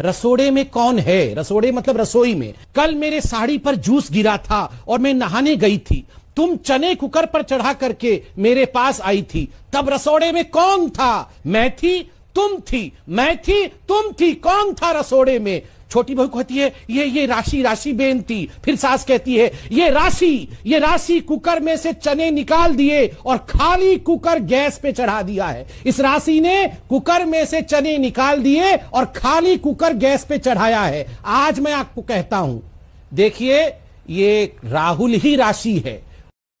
रसोड़े में कौन है रसोड़े मतलब रसोई में कल मेरे साड़ी पर जूस गिरा था और मैं नहाने गई थी तुम चने कुकर पर चढ़ा करके मेरे पास आई थी तब रसोड़े में कौन था मैं थी तुम थी मैं थी तुम थी कौन था रसोड़े में छोटी बहू कहती है ये ये राशि राशि बेन थी फिर सास कहती है ये राशि ये राशि कुकर में से चने निकाल दिए और खाली कुकर गैस पे चढ़ा दिया है इस राशि ने कुकर में से चने निकाल दिए और खाली कुकर गैस पे चढ़ाया है आज मैं आपको कहता हूं देखिए ये राहुल ही राशि है